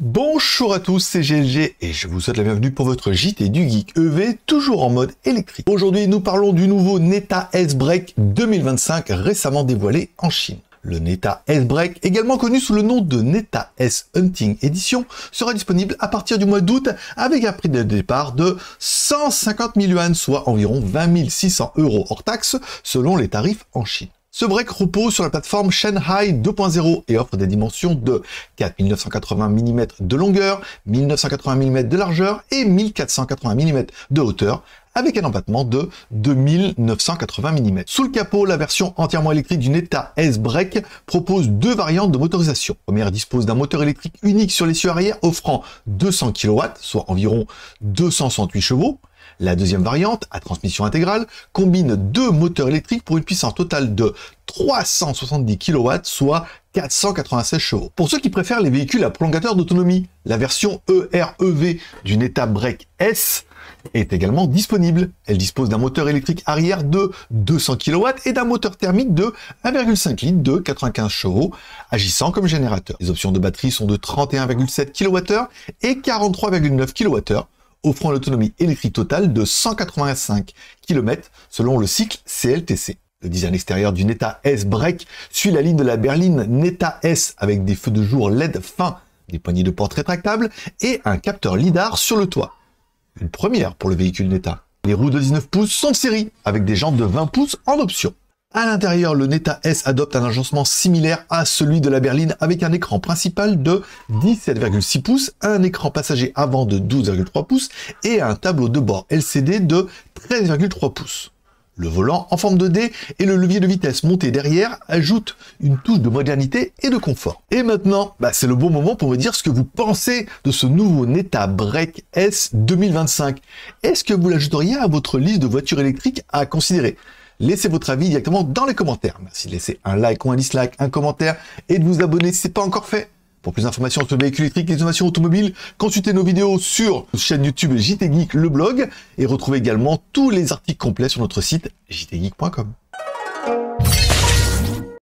Bonjour à tous, c'est GLG et je vous souhaite la bienvenue pour votre JT du Geek EV, toujours en mode électrique. Aujourd'hui, nous parlons du nouveau Neta S-Break 2025 récemment dévoilé en Chine. Le Neta S-Break, également connu sous le nom de Neta S Hunting Edition, sera disponible à partir du mois d'août avec un prix de départ de 150 000 yuan, soit environ 20 600 euros hors taxes selon les tarifs en Chine. Ce break repose sur la plateforme Shanghai 2.0 et offre des dimensions de 4980 mm de longueur, 1980 mm de largeur et 1480 mm de hauteur avec un empattement de 2980 mm. Sous le capot, la version entièrement électrique du Neta S-Break propose deux variantes de motorisation. La première dispose d'un moteur électrique unique sur l'essieu arrière offrant 200 kW, soit environ 268 chevaux, la deuxième variante, à transmission intégrale, combine deux moteurs électriques pour une puissance totale de 370 kW, soit 496 chevaux. Pour ceux qui préfèrent les véhicules à prolongateur d'autonomie, la version EREV d'une étape break S est également disponible. Elle dispose d'un moteur électrique arrière de 200 kW et d'un moteur thermique de 1,5 litre de 95 chevaux, agissant comme générateur. Les options de batterie sont de 31,7 kWh et 43,9 kWh offrant une autonomie électrique totale de 185 km selon le cycle CLTC. Le design extérieur du Neta S Break suit la ligne de la berline Neta S avec des feux de jour LED fins, des poignées de porte rétractables et un capteur LIDAR sur le toit. Une première pour le véhicule Neta. Les roues de 19 pouces sont de série avec des jambes de 20 pouces en option. À l'intérieur, le Neta S adopte un agencement similaire à celui de la berline avec un écran principal de 17,6 pouces, un écran passager avant de 12,3 pouces et un tableau de bord LCD de 13,3 pouces. Le volant en forme de D et le levier de vitesse monté derrière ajoutent une touche de modernité et de confort. Et maintenant, bah, c'est le bon moment pour vous dire ce que vous pensez de ce nouveau Neta Break S 2025. Est-ce que vous l'ajouteriez à votre liste de voitures électriques à considérer Laissez votre avis directement dans les commentaires. Merci de laisser un like ou un dislike, un commentaire et de vous abonner si ce n'est pas encore fait. Pour plus d'informations sur le véhicule électrique, les innovations automobiles, consultez nos vidéos sur notre chaîne YouTube JT Geek, le blog, et retrouvez également tous les articles complets sur notre site jtgeek.com.